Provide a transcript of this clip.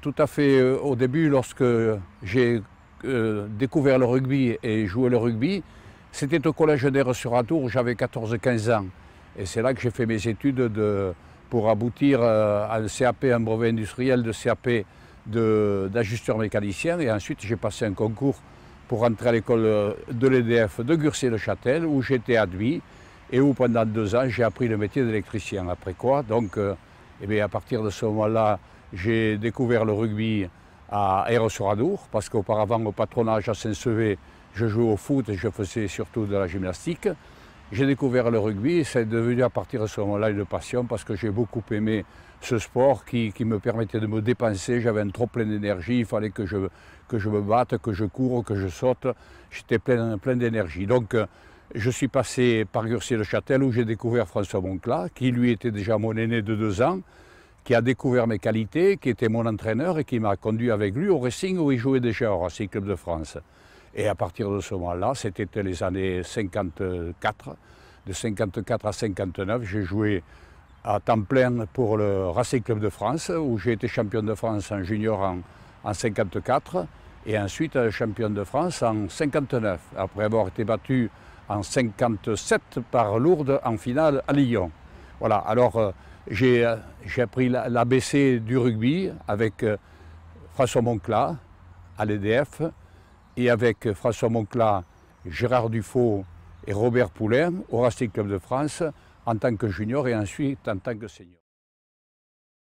tout à fait euh, au début, lorsque j'ai euh, découvert le rugby et joué le rugby, c'était au collège des sur où j'avais 14-15 ans. Et c'est là que j'ai fait mes études pour aboutir euh, à un CAP, un brevet industriel de CAP d'ajusteur mécanicien. Et ensuite, j'ai passé un concours pour rentrer à l'école de l'EDF de gursy le châtel où j'étais admis et où pendant deux ans, j'ai appris le métier d'électricien. Après quoi, donc, eh à partir de ce moment-là, j'ai découvert le rugby à Air-sur-Adour, parce qu'auparavant, au patronage à Saint-Sevé, je jouais au foot et je faisais surtout de la gymnastique. J'ai découvert le rugby et c'est devenu à partir de ce moment-là une passion parce que j'ai beaucoup aimé ce sport qui, me permettait de me dépenser. J'avais un trop plein d'énergie, il fallait que je, me batte, que je cours, que je saute. J'étais plein, plein d'énergie. Donc euh, je suis passé par Gursier-le-Châtel où j'ai découvert François Monclat, qui lui était déjà mon aîné de deux ans qui a découvert mes qualités, qui était mon entraîneur et qui m'a conduit avec lui au Racing où il jouait déjà au Racing Club de France. Et à partir de ce moment-là, c'était les années 54. De 54 à 59, j'ai joué à temps plein pour le Racing Club de France, où j'ai été champion de France en junior en, 54 et ensuite euh, champion de France en 59, après avoir été battu en 57 par Lourdes en finale à Lyon. Voilà, alors euh, euh, j'ai appris l'ABC du rugby avec euh, François Moncla à l'EDF et avec euh, François Moncla, Gérard Dufaux et Robert poulet au Racing Club de France en tant que junior et ensuite en tant que senior.